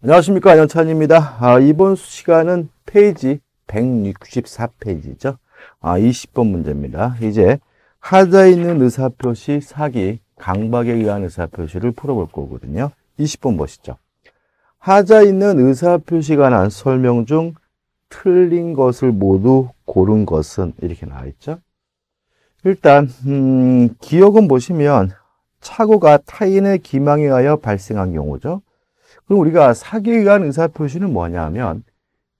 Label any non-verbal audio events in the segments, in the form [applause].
안녕하십니까 안현찬입니다 아, 이번 시간은 페이지 164페이지죠 아, 20번 문제입니다 이제 하자 있는 의사표시 사기 강박에 의한 의사표시를 풀어볼 거거든요 20번 보시죠 하자 있는 의사표시가 난 설명 중 틀린 것을 모두 고른 것은 이렇게 나와 있죠 일단 음, 기억은 보시면 착오가 타인의 기망에 의하여 발생한 경우죠 그럼 우리가 사기관 의사표시는 뭐냐면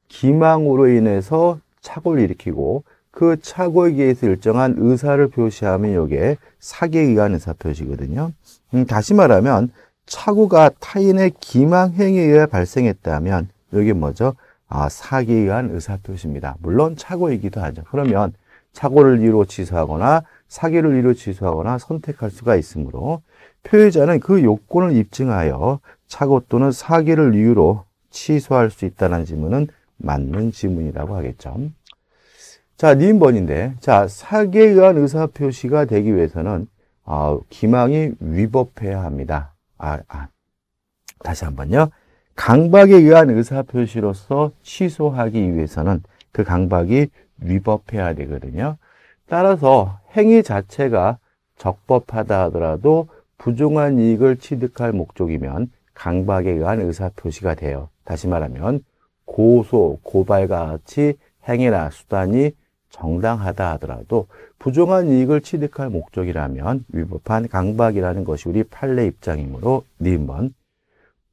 기망으로 인해서 착오를 일으키고 그 착오에 의해서 일정한 의사를 표시하면 이게 사기에 의사표시거든요 음, 다시 말하면 착오가 타인의 기망행위에 의해 발생했다면 이게 뭐죠? 아, 사기관의사표시입니다 물론 착오이기도 하죠. 그러면 착오를 이로 취소하거나 사기를 이로 취소하거나 선택할 수가 있으므로 표의자는 그 요건을 입증하여 착오 또는 사기를 이유로 취소할 수 있다는 질문은 맞는 질문이라고 하겠죠. 자, 니번인데 자, 사기에 의한 의사표시가 되기 위해서는 아, 기망이 위법해야 합니다. 아, 아. 다시 한번요. 강박에 의한 의사표시로서 취소하기 위해서는 그 강박이 위법해야 되거든요. 따라서 행위 자체가 적법하다 하더라도 부정한 이익을 취득할 목적이면 강박에 의한 의사표시가 돼요. 다시 말하면 고소, 고발과 같이 행위나 수단이 정당하다 하더라도 부정한 이익을 취득할 목적이라면 위법한 강박이라는 것이 우리 판례 입장이므로 니번 네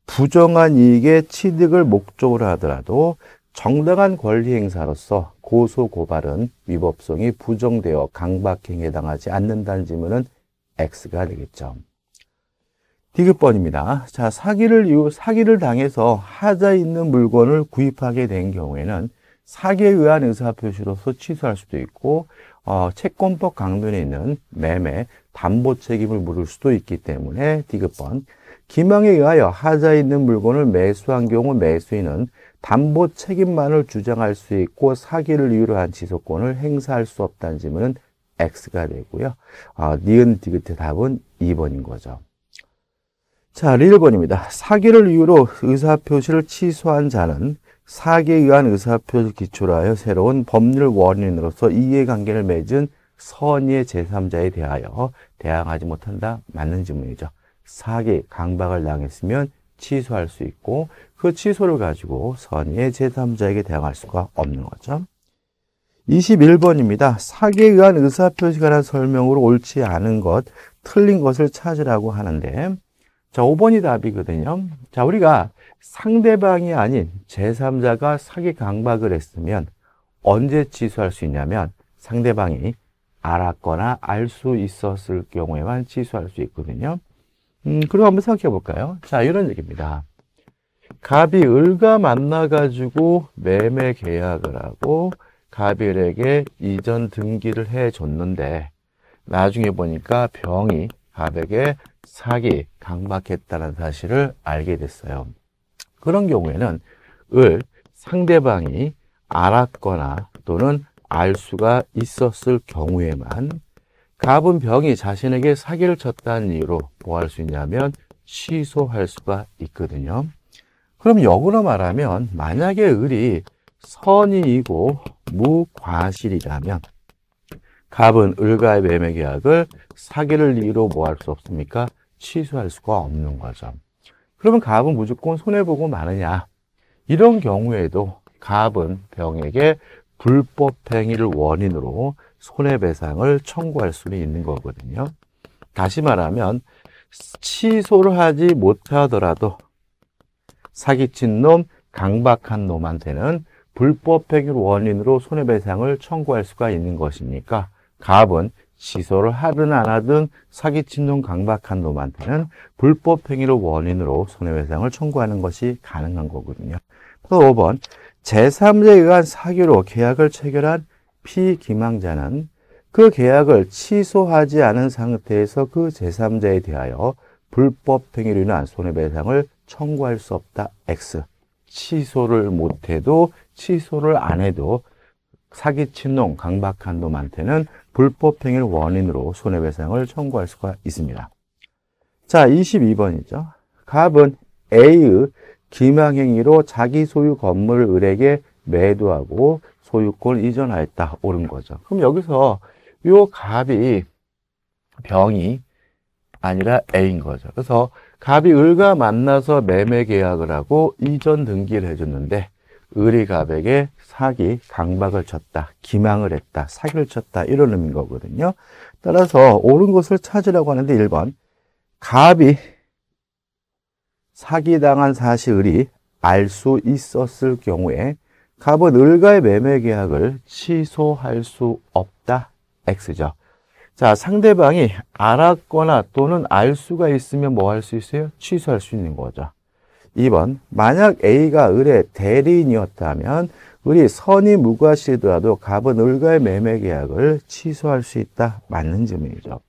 부정한 이익의 취득을 목적으로 하더라도 정당한 권리 행사로서 고소 고발은 위법성이 부정되어 강박행위에 해당하지 않는다는 지문은 X가 되겠죠. 디귿번입니다. 자, 사기를 사기를 당해서 하자 있는 물건을 구입하게 된 경우에는 사기에 의한 의사표시로서 취소할 수도 있고 어, 채권법 강론에 있는 매매 담보 책임을 물을 수도 있기 때문에 디귿번 기망에 의하여 하자 있는 물건을 매수한 경우 매수인은 담보 책임만을 주장할 수 있고 사기를 이유로 한 지속권을 행사할 수 없다는 지문은 X가 되고요. 어, 니은 디귿의 답은 2번인 거죠. 자, 1번입니다. 사기를 이유로 의사표시를 취소한 자는 사기에 의한 의사표시 기초로 하여 새로운 법률 원인으로서 이해관계를 맺은 선의의 제3자에 대하여 대항하지 못한다. 맞는 질문이죠. 사기, 강박을 당했으면 취소할 수 있고 그 취소를 가지고 선의의 제3자에게 대항할 수가 없는 거죠. 21번입니다. 사기에 의한 의사표시가 관한 설명으로 옳지 않은 것, 틀린 것을 찾으라고 하는데 자, 5번이 답이거든요. 자, 우리가 상대방이 아닌 제3자가 사기 강박을 했으면 언제 취소할 수 있냐면 상대방이 알았거나 알 수 있었을 경우에만 취소할 수 있거든요. 음, 그리고 한번 생각해 볼까요? 자, 이런 얘기입니다. 갑이 을과 만나가지고 매매 계약을 하고 갑이 에게 이전 등기를 해줬는데 나중에 보니까 병이 갑에게 사기, 강박했다는 사실을 알게 됐어요. 그런 경우에는 을 상대방이 알았거나 또는 알 수가 있었을 경우에만 갑은 병이 자신에게 사기를 쳤다는 이유로 뭐할수 있냐면 취소할 수가 있거든요. 그럼 역으로 말하면 만약에 을이 선의이고 무과실이라면 갑은 을과의 매매 계약을 사기를 이유로 뭐 할 수 없습니까? 취소할 수가 없는 거죠. 그러면 가압은 무조건 손해보고 마느냐? 이런 경우에도 가압은 대에게 불법 행위를 원인으로 손해배상을 청구할 수는 있는 거거든요. 다시 말하면 취소를 하지 못하더라도 사기친 놈, 강박한 놈한테는 불법 행위 원인으로 손해배상을 청구할 수가 있는 것이니까 가압은 시소를 하든 안 하든 사기친 놈 강박한 놈한테는 불법 행위로 원인으로 손해배상을 청구하는 것이 가능한 거거든요. 또 5번 제3자에 의한 사기로 계약을 체결한 피기망자는 그 계약을 취소하지 않은 상태에서 그 제3자에 대하여 불법 행위로 인한 손해배상을 청구할 수 없다. X. 취소를 못해도 취소를 안 해도 사기친 놈, 강박한 놈한테는 불법행위를 원인으로 손해배상을 청구할 수가 있습니다. 자, 22번이죠. 갑은 A의 기망행위로 자기 소유 건물을 을에게 매도하고 소유권 이전하였다. 옳은 거죠. 그럼 여기서 요 갑이 병이 아니라 A인 거죠. 그래서 갑이 을과 만나서 매매 계약을 하고 이전 등기를 해줬는데 을이 갑에게 사기, 강박을 쳤다, 기망을 했다, 사기를 쳤다 이런 의미인 거거든요. 따라서 옳은 것을 찾으라고 하는데 1번 갑이 사기당한 사실이 알수 있었을 경우에 갑은 을과의 매매 계약을 취소할 수 없다. X죠. 자, 상대방이 알았거나 또는 알 수가 있으면 뭐 할 수 있어요? 취소할 수 있는 거죠. 2번 만약 A가 을의 대리인이었다면 을이 선이 무과시더라도 갑은 을과의 매매 계약을 취소할 수 있다. 맞는 질문이죠.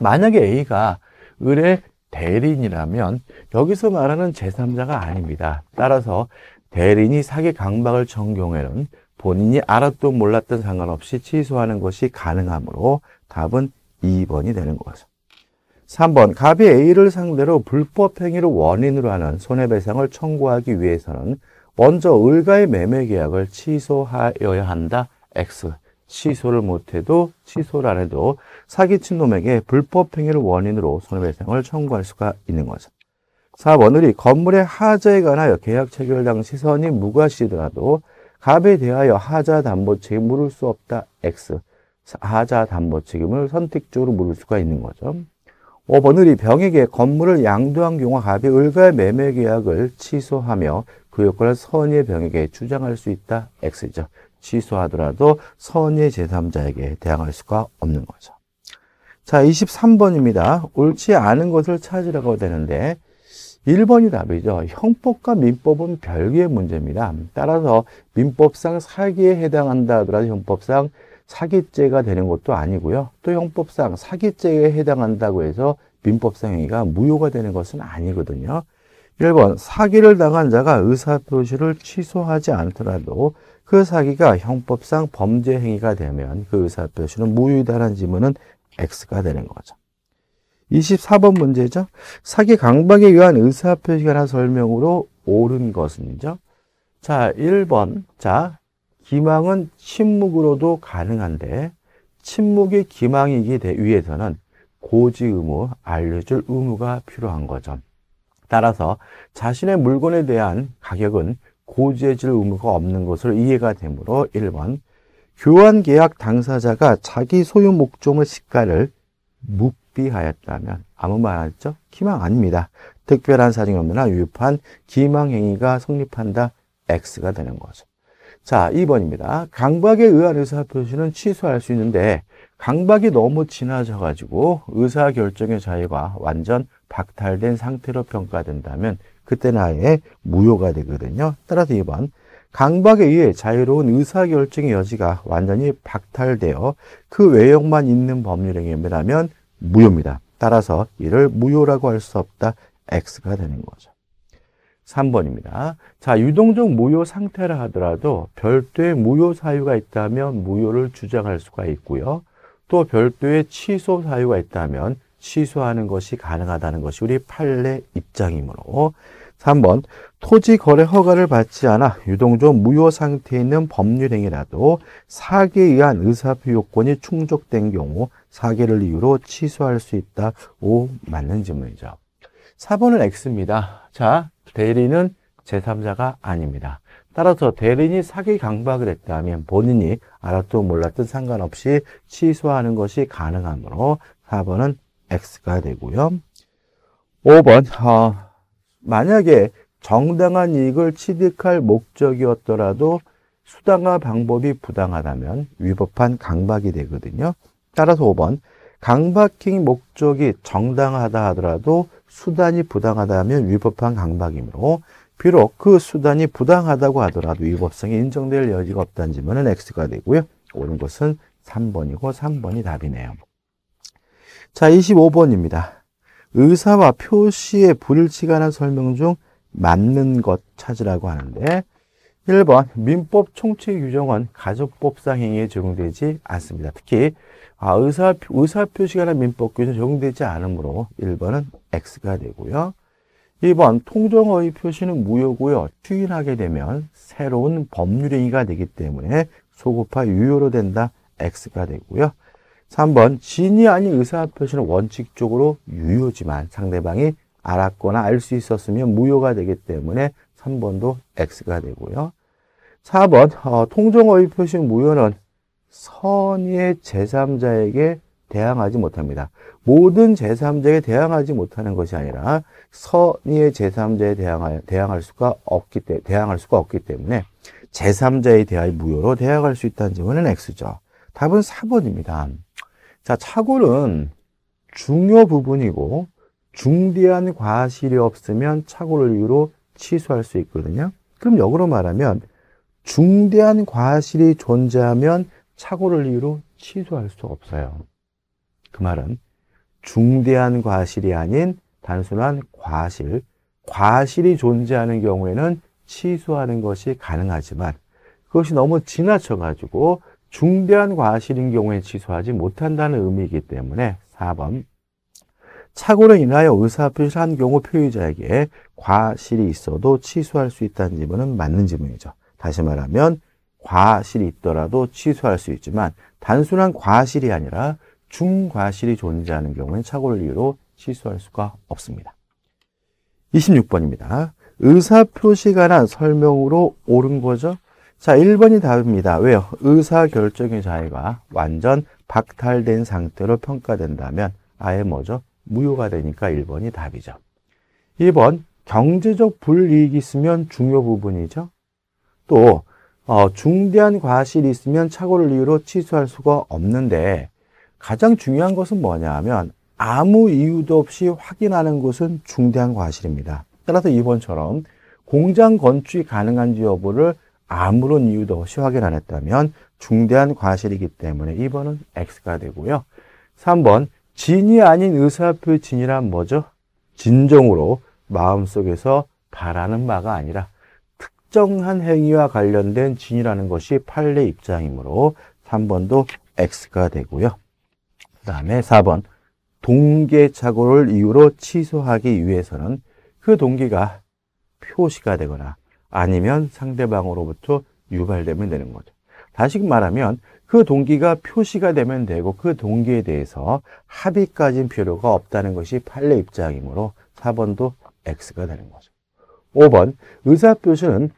만약에 A가 을의 대리인이라면 여기서 말하는 제3자가 아닙니다. 따라서 대리인이 사기 강박을 전경에는 본인이 알았던 몰랐던 상관없이 취소하는 것이 가능하므로 답은 2번이 되는 것같습니다 3번 갑이 A를 상대로 불법 행위를 원인으로 하는 손해배상을 청구하기 위해서는 먼저 을과의 매매 계약을 취소하여야 한다. X. 취소를 못해도 취소를 안 해도 사기친 놈에게 불법 행위를 원인으로 손해배상을 청구할 수가 있는 거죠. 4번 을이 건물의 하자에 관하여 계약 체결 당시 선이 무과시더라도 갑에 대하여 하자 담보 책임 을 물을 수 없다. X. 하자 담보 책임을 선택적으로 물을 수가 있는 거죠. 오버늘이 병에게 건물을 양도한 경우와 합의 을과 의 매매 계약을 취소하며 그 요건을 선의 의 병에게 주장할 수 있다. X죠. 취소하더라도 선의 제3자에게 대항할 수가 없는 거죠. 자, 23번입니다. 옳지 않은 것을 찾으라고 되는데 1번이 답이죠. 형법과 민법은 별개의 문제입니다. 따라서 민법상 사기에 해당한다 하더라도 형법상 사기죄가 되는 것도 아니고요. 또 형법상 사기죄에 해당한다고 해서 민법상 행위가 무효가 되는 것은 아니거든요. 1번 사기를 당한 자가 의사표시를 취소하지 않더라도 그 사기가 형법상 범죄 행위가 되면 그 의사표시는 무효이다라는 지문은 X가 되는 거죠. 24번 문제죠. 사기 강박에 의한 의사표시에 한 설명으로 옳은 것은죠. 자, 1번. 자, 기망은 침묵으로도 가능한데 침묵이 기망이기 위해서는 고지 의무, 알려줄 의무가 필요한 거죠. 따라서 자신의 물건에 대한 가격은 고지해질 의무가 없는 것으 이해가 되므로 1번 교환 계약 당사자가 자기 소유 목적의 시가를 묵비하였다면 아무 말안죠 기망 아닙니다. 특별한 사정이 없는 한 위법한 기망 행위가 성립한다 X가 되는 거죠. 자, 2번입니다. 강박에 의한 의사표시는 취소할 수 있는데 강박이 너무 지나져가지고 의사결정의 자유가 완전 박탈된 상태로 평가된다면 그때는 아 무효가 되거든요. 따라서 2번 강박에 의해 자유로운 의사결정의 여지가 완전히 박탈되어 그 외형만 있는 법률행위라면 무효입니다. 따라서 이를 무효라고 할 수 없다. X가 되는 거죠. 3번입니다. 자, 유동적 무효 상태라 하더라도 별도의 무효 사유가 있다면 무효를 주장할 수가 있고요. 또 별도의 취소 사유가 있다면 취소하는 것이 가능하다는 것이 우리 판례 입장이므로 3번 토지 거래 허가를 받지 않아 유동적 무효 상태에 있는 법률행위라도 사기에 의한 의사표 요건이 충족된 경우 사기를 이유로 취소할 수 있다. 오 맞는 질문이죠. 4번은 X입니다. 자, 대리는 제3자가 아닙니다. 따라서 대리인이 사기 강박을 했다면 본인이 알았든 몰랐든 상관없이 취소하는 것이 가능하므로 4번은 X가 되고요. 5번 어, 만약에 정당한 이익을 취득할 목적이었더라도 수당화 방법이 부당하다면 위법한 강박이 되거든요. 따라서 5번 강박행위 목적이 정당하다 하더라도 수단이 부당하다면 위법한 강박이므로 비록 그 수단이 부당하다고 하더라도 위법성이 인정될 여지가 없다는 지문은 X가 되고요. 옳은 것은 3번이고 3번이 답이네요. 자, 25번입니다. 의사와 표시의 불일치가 난 설명 중 맞는 것 찾으라고 하는데 1번 민법 총칙 규정은 가족법상 행위에 적용되지 않습니다. 특히 아, 의사, 의사표시가 나 민법규정 적용되지 않으므로 1번은 X가 되고요. 1번 통정어의 표시는 무효고요. 추인하게 되면 새로운 법률행위가 되기 때문에 소급화 유효로 된다. X가 되고요. 3번 진이 아닌 의사표시는 원칙적으로 유효지만 상대방이 알았거나 알 수 있었으면 무효가 되기 때문에 3번도 X가 되고요. 4번 어, 통정어의 표시 무효는 선의의 제3자에게 대항하지 못합니다. 모든 제3자에게 대항하지 못하는 것이 아니라 선의의 제3자에 대항할, 대항할 수가 없기 때, 대항할 수가 없기 때문에 제3자에 대하여 무효로 대항할 수 있다는 점은 X죠. 답은 4번입니다. 자, 착오는 중요 부분이고 중대한 과실이 없으면 착오를 이유로 취소할 수 있거든요. 그럼 역으로 말하면 중대한 과실이 존재하면 착오를 이유로 취소할 수 없어요. 그 말은 중대한 과실이 아닌 단순한 과실, 과실이 존재하는 경우에는 취소하는 것이 가능하지만 그것이 너무 지나쳐가지고 중대한 과실인 경우에 취소하지 못한다는 의미이기 때문에 4번 착오로 인하여 의사표시한 경우 표의자에게 과실이 있어도 취소할 수 있다는 지문은 맞는 지문이죠. 다시 말하면 과실이 있더라도 취소할 수 있지만 단순한 과실이 아니라 중과실이 존재하는 경우엔 착오를 이유로 취소할 수가 없습니다. 26번입니다. 의사표시가 란 설명으로 옳은 거죠? 자, 1번이 답입니다. 왜요? 의사결정의 자유가 완전 박탈된 상태로 평가된다면 아예 뭐죠? 무효가 되니까 1번이 답이죠. 2번, 경제적 불이익이 있으면 중요 부분이죠. 또 어, 중대한 과실이 있으면 착오를 이유로 취소할 수가 없는데 가장 중요한 것은 뭐냐 하면 아무 이유도 없이 확인하는 것은 중대한 과실입니다. 따라서 이번처럼 공장 건축이 가능한지 여부를 아무런 이유도 없이 확인 안 했다면 중대한 과실이기 때문에 2번은 X가 되고요. 3번 진이 아닌 의사표 진이란 뭐죠? 진정으로 마음속에서 바라는 바가 아니라 특정한 행위와 관련된 진이라는 것이 판례 입장이므로 3번도 X가 되고요. 그 다음에 4번 동계착오를 이유로 취소하기 위해서는 그 동기가 표시가 되거나 아니면 상대방으로부터 유발되면 되는 거죠. 다시 말하면 그 동기가 표시가 되면 되고 그 동기에 대해서 합의까지는 필요가 없다는 것이 판례 입장이므로 4번도 X가 되는 거죠. 5번 의사표시는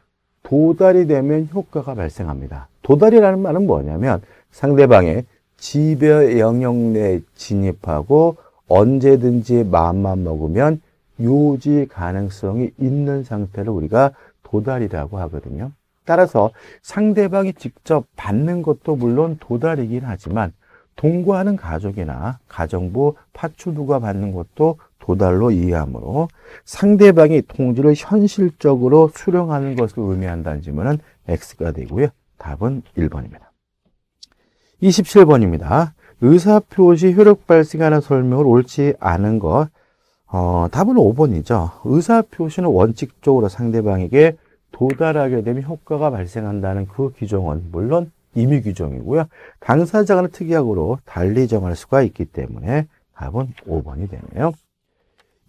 도달이 되면 효과가 발생합니다. 도달이라는 말은 뭐냐면 상대방의 지배 영역 내에 진입하고 언제든지 마음만 먹으면 요지 가능성이 있는 상태를 우리가 도달이라고 하거든요. 따라서 상대방이 직접 받는 것도 물론 도달이긴 하지만 동거하는 가족이나 가정부 파출부가 받는 것도 도달로 이해하므로 상대방이 통지를 현실적으로 수령하는 것을 의미한다는 질문은 X가 되고요. 답은 1번입니다. 27번입니다. 의사표시 효력 발생하는 설명을 옳지 않은 것. 어, 답은 5번이죠. 의사표시는 원칙적으로 상대방에게 도달하게 되면 효과가 발생한다는 그 규정은 물론 임의 규정이고요. 당사자가의 특약으로 달리 정할 수가 있기 때문에 답은 5번이 되네요.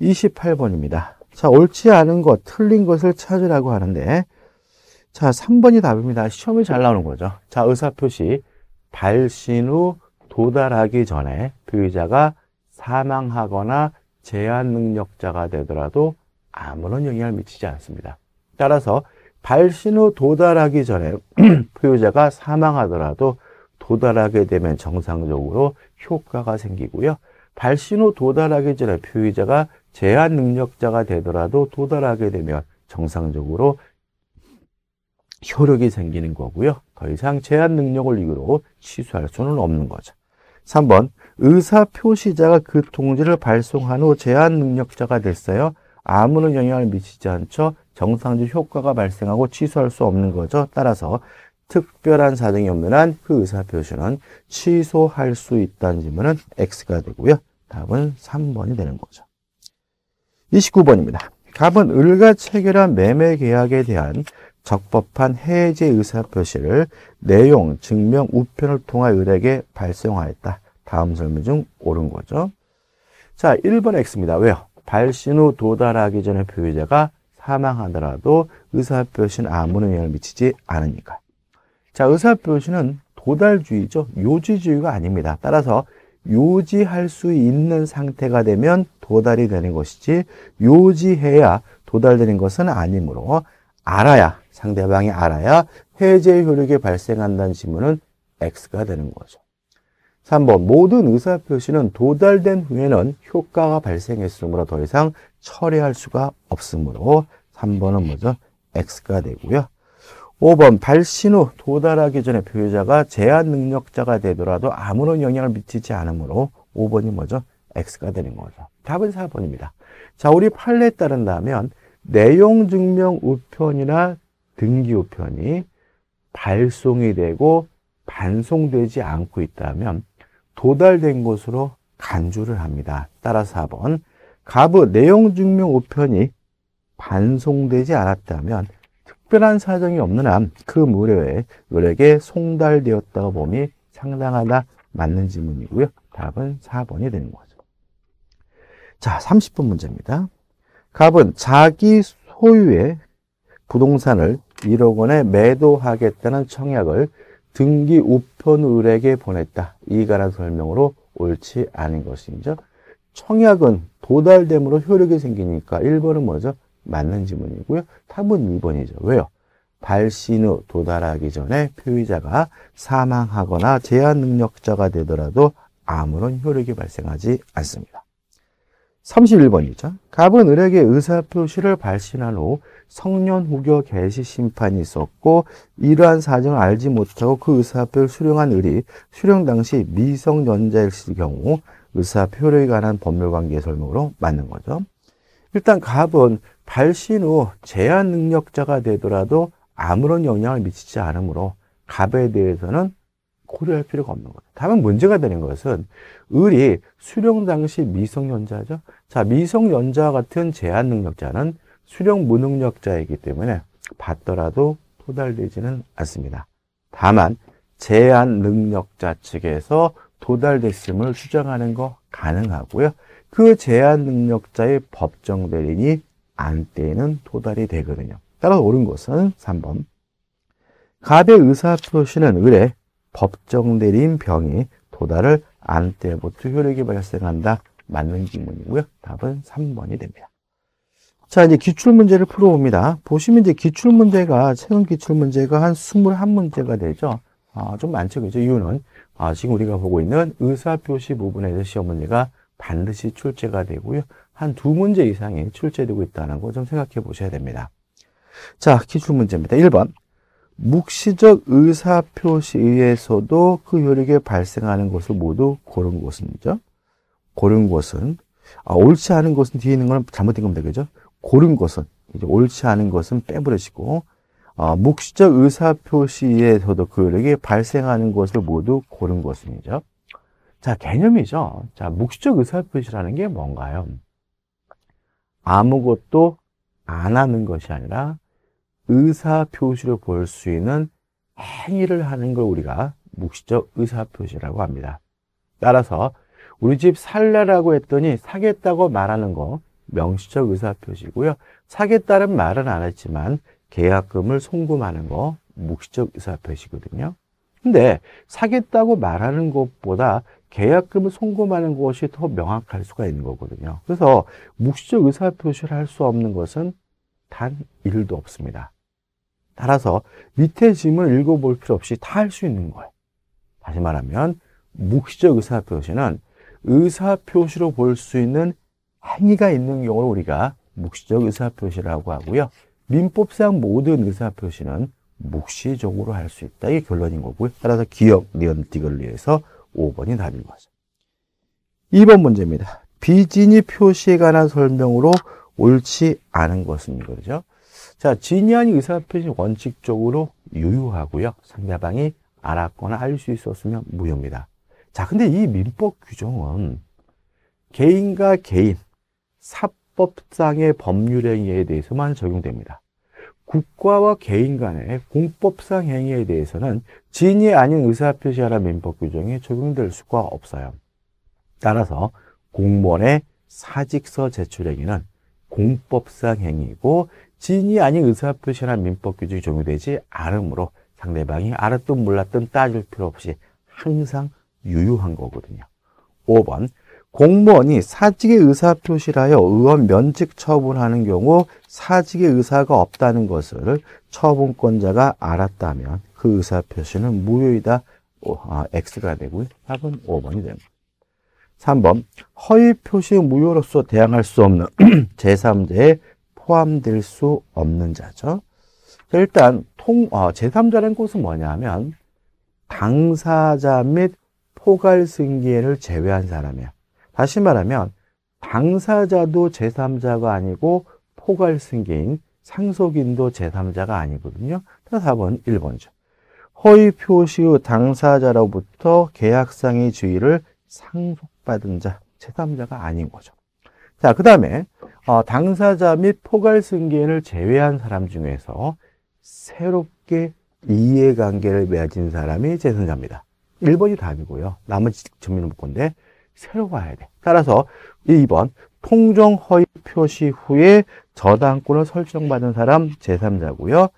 28번입니다. 자, 옳지 않은 것, 틀린 것을 찾으라고 하는데, 자, 3번이 답입니다. 시험이 잘 나오는 거죠. 자, 의사표시. 발신 후 도달하기 전에 피의자가 사망하거나 제한 능력자가 되더라도 아무런 영향을 미치지 않습니다. 따라서 발신 후 도달하기 전에 [clears throat] 피의자가 사망하더라도 도달하게 되면 정상적으로 효과가 생기고요. 발신 후 도달하기 전에 피의자가 제한 능력자가 되더라도 도달하게 되면 정상적으로 효력이 생기는 거고요. 더 이상 제한 능력을 이유로 취소할 수는 없는 거죠. 3번 의사 표시자가 그 통지를 발송한 후 제한 능력자가 됐어요. 아무런 영향을 미치지 않죠. 정상적 효과가 발생하고 취소할 수 없는 거죠. 따라서 특별한 사정이 없는 한 그 의사 표시는 취소할 수 있다는 질문은 X가 되고요. 답은 3번이 되는 거죠. 29번입니다. 갑은 을과 체결한 매매 계약에 대한 적법한 해제 의사 표시를 내용, 증명, 우편을 통하여 을에게 발송하였다. 다음 설명 중 옳은 거죠. 자, 1번 X입니다. 왜요? 발신 후 도달하기 전에 보유자가 사망하더라도 의사표시는 아무런 영향을 미치지 않으니까. 자, 의사표시는 도달주의죠. 요지주의가 아닙니다. 따라서 요지할 수 있는 상태가 되면 도달이 되는 것이지 요지해야 도달되는 것은 아니므로 알아야 상대방이 알아야 해제 효력이 발생한다는 질문은 X가 되는 거죠. 3번 모든 의사표시는 도달된 후에는 효과가 발생했으므로 더 이상 처리할 수가 없으므로 3번은 먼저 X가 되고요. 5번 발신 후 도달하기 전에 표유자가 제한 능력자가 되더라도 아무런 영향을 미치지 않으므로 5번이 뭐죠? X가 되는 거죠. 답은 4번입니다. 자, 우리 판례에 따른다면 내용 증명 우편이나 등기 우편이 발송이 되고 반송되지 않고 있다면 도달된 것으로 간주를 합니다. 따라서 4번 갑의 내용 증명 우편이 반송되지 않았다면 특별한 사정이 없는 한 그 무렵에 을에게 송달되었다고 봄이 상당하다 맞는 질문이고요 답은 4번이 되는 거죠. 자, 30번 문제입니다. 갑은 자기 소유의 부동산을 1억 원에 매도하겠다는 청약을 등기 우편을에게 보냈다. 이가란 설명으로 옳지 않은 것이죠. 청약은 도달됨으로 효력이 생기니까 1번은 뭐죠? 맞는 지문이고요. 답은 2번이죠. 왜요? 발신 후 도달하기 전에 표의자가 사망하거나 제한 능력자가 되더라도 아무런 효력이 발생하지 않습니다. 31번이죠. 갑은 을에게 의사표시를 발신한 후 성년후교 개시 심판이 있었고 이러한 사정을 알지 못하고 그 의사표를 수령한 을이 수령 당시 미성년자일 경우 의사표를 관한 법률관계 설명으로 맞는 거죠. 일단 갑은 발신 후 제한 능력자가 되더라도 아무런 영향을 미치지 않으므로 갑에 대해서는 고려할 필요가 없는 거예요. 다만 문제가 되는 것은 을이 수령 당시 미성년자죠. 자, 미성년자 같은 제한 능력자는 수령 무능력자이기 때문에 받더라도 도달되지는 않습니다. 다만 제한 능력자 측에서 도달됐음을 주장하는 거 가능하고요. 그 제한 능력자의 법정 대리인이 안때에는 도달이 되거든요. 따라서 옳은 것은 3번. 가대 의사 표시는 의뢰 법정 대리인 병이 도달을 안때부터 효력이 발생한다. 맞는 질문이고요. 답은 3번이 됩니다. 자, 이제 기출문제를 풀어봅니다. 보시면 이제 기출문제가, 최근 기출문제가 한 21문제가 되죠. 아, 좀 많죠. 그죠? 이유는, 아, 지금 우리가 보고 있는 의사표시 부분에서 시험 문제가 반드시 출제가 되고요. 한 두 문제 이상이 출제되고 있다는 거좀 생각해 보셔야 됩니다. 자, 기출 문제입니다. 1번. 묵시적 의사표시에서도 그 효력이 발생하는 것을 모두 고른 것은이죠. 고른 것은 아, 옳지 않은 것은 뒤에 있는 건 잘못된 겁니다. 그죠? 고른 것은 이제 옳지 않은 것은 빼버리시고 어, 묵시적 의사표시에서도 그 효력이 발생하는 것을 모두 고른 것은이죠. 자, 개념이죠. 자, 묵시적 의사표시라는 게 뭔가요? 아무것도 안 하는 것이 아니라 의사표시로 볼 수 있는 행위를 하는 걸 우리가 묵시적 의사표시라고 합니다. 따라서 우리 집 살래라고 했더니 사겠다고 말하는 거 명시적 의사표시고요. 사겠다는 말은 안 했지만 계약금을 송금하는 거 묵시적 의사표시거든요. 근데 사겠다고 말하는 것보다 계약금을 송금하는 것이 더 명확할 수가 있는 거거든요. 그래서 묵시적 의사표시를 할 수 없는 것은 단 1도 없습니다. 따라서 밑에 짐을 읽어볼 필요 없이 다 할 수 있는 거예요. 다시 말하면 묵시적 의사표시는 의사표시로 볼 수 있는 행위가 있는 경우를 우리가 묵시적 의사표시라고 하고요. 민법상 모든 의사표시는 묵시적으로 할 수 있다. 이게 결론인 거고요. 따라서 기억, 니언 디귿을 위해서 5번이 답인 거죠. 2번 문제입니다. 비진이 표시에 관한 설명으로 옳지 않은 것은 그렇죠. 자, 진의안 의사표시 원칙적으로 유효하고요. 상대방이 알았거나 알 수 있었으면 무효입니다. 자, 근데 이 민법 규정은 개인과 개인, 사법상의 법률행위에 대해서만 적용됩니다. 국가와 개인 간의 공법상 행위에 대해서는 진이 아닌 의사표시하라 민법 규정이 적용될 수가 없어요. 따라서 공무원의 사직서 제출 행위는 공법상 행위이고 진이 아닌 의사표시나 민법 규정이 적용되지 않으므로 상대방이 알았든 몰랐든 따질 필요 없이 항상 유효한 거거든요. 5번 공무원이 사직의 의사 표시를 하여 의원 면직 처분하는 경우 사직의 의사가 없다는 것을 처분권자가 알았다면 그 의사 표시는 무효이다. 아, X가 되고요. 답은 5번이 됩니다. 3번 허위 표시 무효로서 대항할 수 없는 [clears throat] 제3자에 포함될 수 없는 자죠. 일단 통 어, 제3자라는 것은 뭐냐면 당사자 및 포괄 승계를 제외한 사람이야. 다시 말하면 당사자도 제3자가 아니고 포괄 승계인 상속인도 제3자가 아니거든요. 4번 1번죠 허위 표시 후 당사자로부터 계약상의 지위를 상속받은 자, 제3자가 아닌 거죠. 자, 그 다음에 어, 당사자 및 포괄 승계인을 제외한 사람 중에서 새롭게 이해관계를 맺은 사람이 제3자입니다. 1번이 답이고요. 나머지 정리는 볼 건데 새로워야 돼. 따라서 1번 통정 허위 표시 후에 저당권을 설정받은 사람 제3자고요.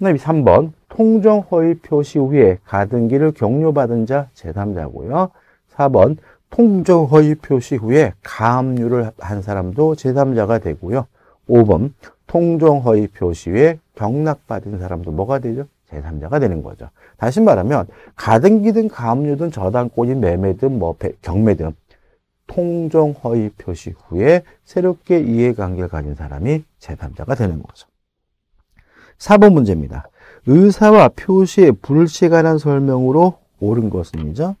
3번 통정 허위 표시 후에 가등기를 격려받은자 제3자고요. 4번 통정 허위 표시 후에 가압류를 한 사람도 제3자가 되고요. 5번 통정 허위 표시 후에 경락받은 사람도 뭐가 되죠? 제3자가 되는 거죠. 다시 말하면 가등기든 가압류든 저당권인 매매든 뭐 경매든 통정 허위 표시 후에 새롭게 이해관계를 가진 사람이 제3자가 되는 거죠. 4번 문제입니다. 의사와 표시의 불시간한 설명으로 옳은 것은이죠.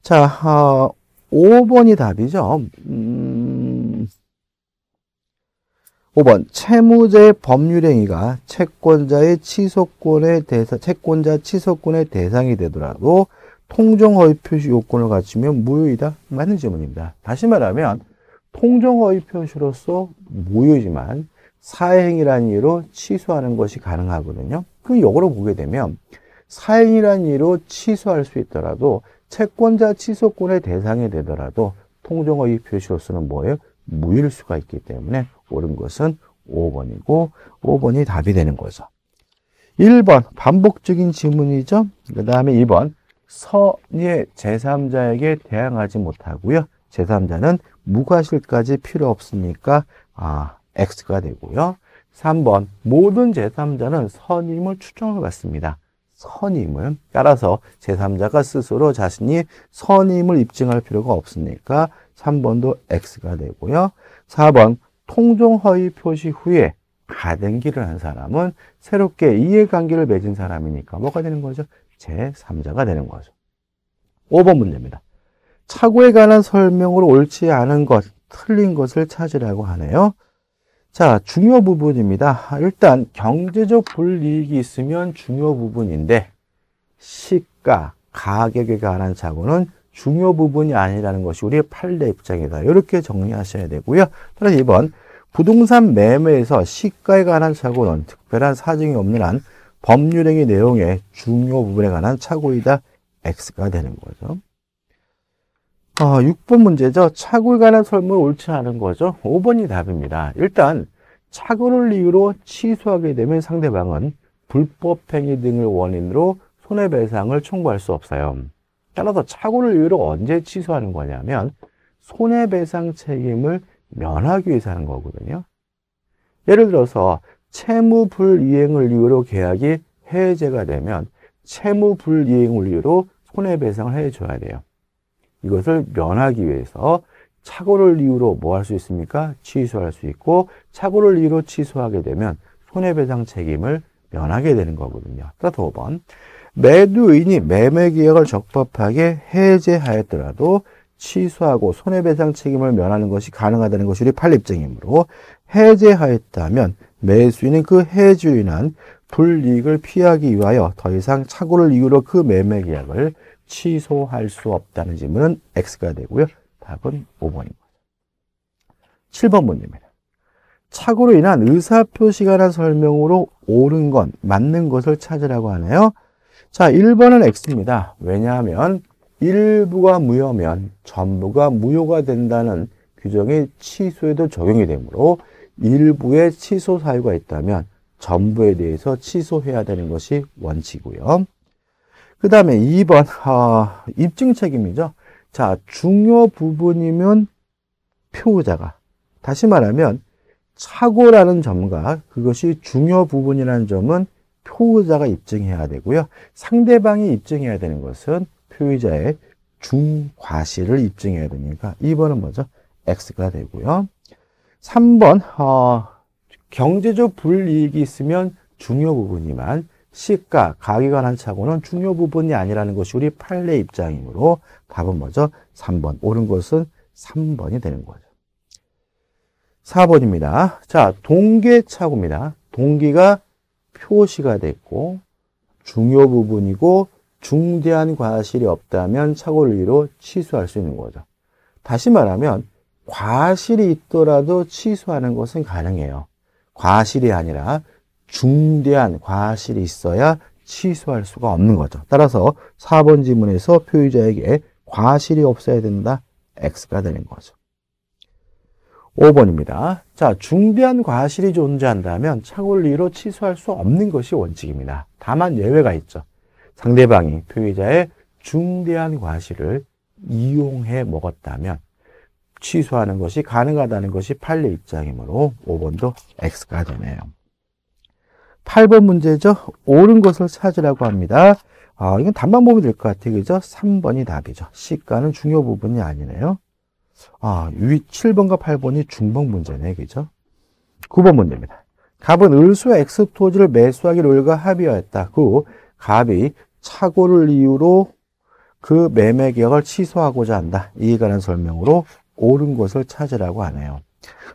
자, 어, 아, 5번이 답이죠. 음, 5번 채무제 법률행위가 채권자의 취소권에 대상 채권자 취소권의 대상이 되더라도 통정허위 표시 요건을 갖추면 무효이다. 맞는 질문입니다. 다시 말하면 통정허위 표시로서 무효지만 사행이라는 이유로 취소하는 것이 가능하거든요. 그 요거로 보게 되면 사행이라는 이유로 취소할 수 있더라도 채권자 취소권의 대상이 되더라도 통정허위 표시로서는 뭐예요? 무일 수가 있기 때문에 옳은 것은 5번이고 5번이 답이 되는 거죠. 1번 반복적인 질문이죠. 그 다음에 2번 선의 제3자에게 대항하지 못하고요. 제3자는 무과실까지 필요 없으니까 아, X가 되고요. 3번 모든 제3자는 선임을 추정을 받습니다. 선임을 따라서 제3자가 스스로 자신이 선임을 입증할 필요가 없으니까 3번도 X가 되고요. 4번 통종허위 표시 후에 가등기를 한 사람은 새롭게 이해관계를 맺은 사람이니까 뭐가 되는 거죠? 제3자가 되는 거죠. 5번 문제입니다. 차고에 관한 설명으로 옳지 않은 것, 틀린 것을 찾으라고 하네요. 자, 중요 부분입니다. 일단 경제적 불이익이 있으면 중요 부분인데 시가, 가격에 관한 사고는 중요 부분이 아니라는 것이 우리의 판례 입장이다. 이렇게 정리하셔야 되고요. 따라서 2번 부동산 매매에서 시가에 관한 착오는 특별한 사정이 없는 한 법률행위 내용의 중요 부분에 관한 착오이다. X가 되는 거죠. 어, 6번 문제죠. 착오에 관한 설문 옳지 않은 거죠. 5번이 답입니다. 일단 착오를 이유로 취소하게 되면 상대방은 불법행위 등을 원인으로 손해배상을 청구할 수 없어요. 따라서 착오를 이유로 언제 취소하는 거냐면 손해배상 책임을 면하기 위해서 하는 거거든요. 예를 들어서 채무 불이행을 이유로 계약이 해제가 되면 채무 불이행을 이유로 손해배상을 해줘야 돼요. 이것을 면하기 위해서 착오를 이유로 뭐 할 수 있습니까? 취소할 수 있고 착오를 이유로 취소하게 되면 손해배상 책임을 면하게 되는 거거든요. 자, 5번. 매도인이 매매 계약을 적법하게 해제하였더라도 취소하고 손해배상 책임을 면하는 것이 가능하다는 것이 우리 판례입증이므로 해제하였다면 매수인은 그 해지로 인한 불이익을 피하기 위하여 더 이상 착오를 이유로 그 매매 계약을 취소할 수 없다는 질문은 X가 되고요. 답은 5번입니다. 7번 문제입니다. 착오로 인한 의사표시가 란 설명으로 옳은 건 맞는 것을 찾으라고 하네요. 자, 1번은 X입니다. 왜냐하면 일부가 무효면 전부가 무효가 된다는 규정이 취소에도 적용이 되므로 일부의 취소 사유가 있다면 전부에 대해서 취소해야 되는 것이 원칙이고요. 그 다음에 2번 아, 입증 책임이죠. 자, 중요 부분이면 표의자가 다시 말하면 착오라는 점과 그것이 중요 부분이라는 점은 표의자가 입증해야 되고요. 상대방이 입증해야 되는 것은 표의자의 중과실을 입증해야 되니까 2번은 먼저 X가 되고요. 3번 어, 경제적 불이익이 있으면 중요 부분이만 시가, 가격에 관한 착오는 중요 부분이 아니라는 것이 우리 판례 입장이므로 답은 먼저 3번. 옳은 것은 3번이 되는 거죠. 4번입니다. 자, 동계 착오입니다. 동기가 표시가 됐고 중요 부분이고 중대한 과실이 없다면 착오위로 취소할 수 있는 거죠. 다시 말하면 과실이 있더라도 취소하는 것은 가능해요. 과실이 아니라 중대한 과실이 있어야 취소할 수가 없는 거죠. 따라서 4번 지문에서 표의자에게 과실이 없어야 된다. X가 되는 거죠. 5번입니다. 자, 중대한 과실이 존재한다면 착원리로 취소할 수 없는 것이 원칙입니다. 다만 예외가 있죠. 상대방이 피의자의 중대한 과실을 이용해 먹었다면 취소하는 것이 가능하다는 것이 판례 입장이므로 5번도 X가 되네요. 8번 문제죠. 옳은 것을 찾으라고 합니다. 아, 이건 단방 보면 될 것 같아요. 그죠? 3번이 답이죠. 시가는 중요 부분이 아니네요. 아, 위 7번과 8번이 중복 문제네, 그죠? 9번 문제입니다. 갑은 을수와 엑스토지를 매수하기로 을과 합의하였다. 그 갑이 착오를 이유로 그 매매 계약을 취소하고자 한다. 이에 관한 설명으로 옳은 것을 찾으라고 하네요.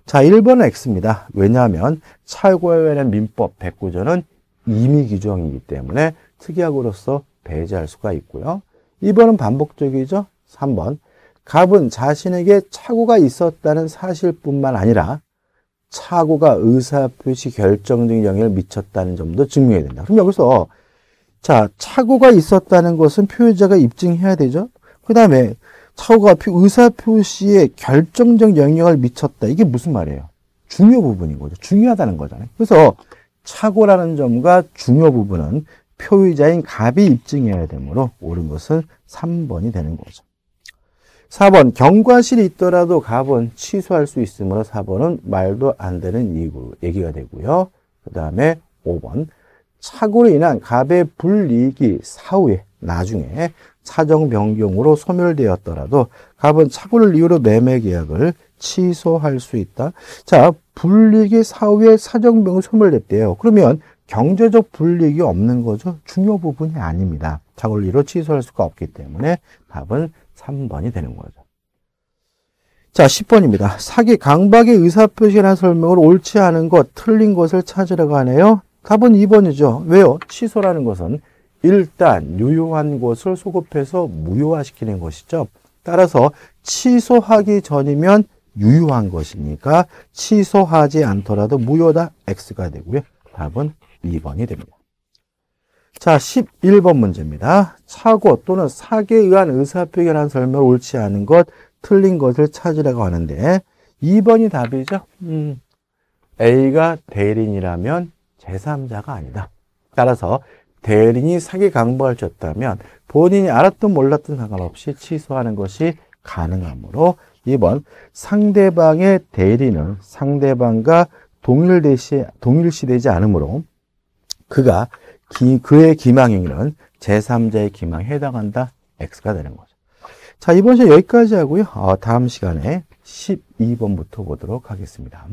자, 1번은 X입니다. 왜냐하면 착오에 관한 민법 109조는 임의 규정이기 때문에 특약으로서 배제할 수가 있고요. 2번은 반복적이죠. 3번 갑은 자신에게 착오가 있었다는 사실뿐만 아니라 착오가 의사표시 결정적인 영향을 미쳤다는 점도 증명해야 된다. 그럼 여기서 자 착오가 있었다는 것은 표현자가 입증해야 되죠. 그 다음에 착오가 의사표시에 결정적 영향을 미쳤다. 이게 무슨 말이에요? 중요 부분인 거죠. 중요하다는 거잖아요. 그래서 착오라는 점과 중요 부분은 표의자인 갑이 입증해야 되므로 옳은 것은 3번이 되는 거죠. 4번 경과실이 있더라도 갑은 취소할 수 있으므로 4번은 말도 안 되는 이유 얘기가 되고요. 그 다음에 5번 착오로 인한 갑의 불이익이 사후에 나중에 사정 변경으로 소멸되었더라도 갑은 착오를 이유로 매매 계약을 취소할 수 있다. 자, 불이익이 사후에 사정 변경 소멸됐대요. 그러면 경제적 불이익이 없는 거죠? 중요 부분이 아닙니다. 착오를 이유로 취소할 수가 없기 때문에 답은 3번이 되는 거죠. 자, 10번입니다. 사기 강박의 의사표시를 설명을 옳지 않은 것, 틀린 것을 찾으려고 네요 답은 2번이죠. 왜요? 취소라는 것은 일단 유효한 것을 소급해서 무효화시키는 것이죠. 따라서 취소하기 전이면 유효한 것이니까 취소하지 않더라도 무효다 X가 되고요. 답은 2번이 됩니다. 자, 11번 문제입니다. 착오 또는 사기에 의한 의사표현한 설명 옳지 않은 것, 틀린 것을 찾으라고 하는데 2번이 답이죠. 음, A가 대리인이라면 제3자가 아니다. 따라서 대리인이 사기 강부할 수다면 본인이 알았든 몰랐든 상관없이 취소하는 것이 가능하므로 2번 상대방의 대리는 상대방과 동일시, 동일시되지 않으므로 그가 기, 그의 기망행위는 제3자의 기망에 해당한다. X가 되는 거죠. 자, 이번 시간 여기까지 하고요. 어, 다음 시간에 12번부터 보도록 하겠습니다.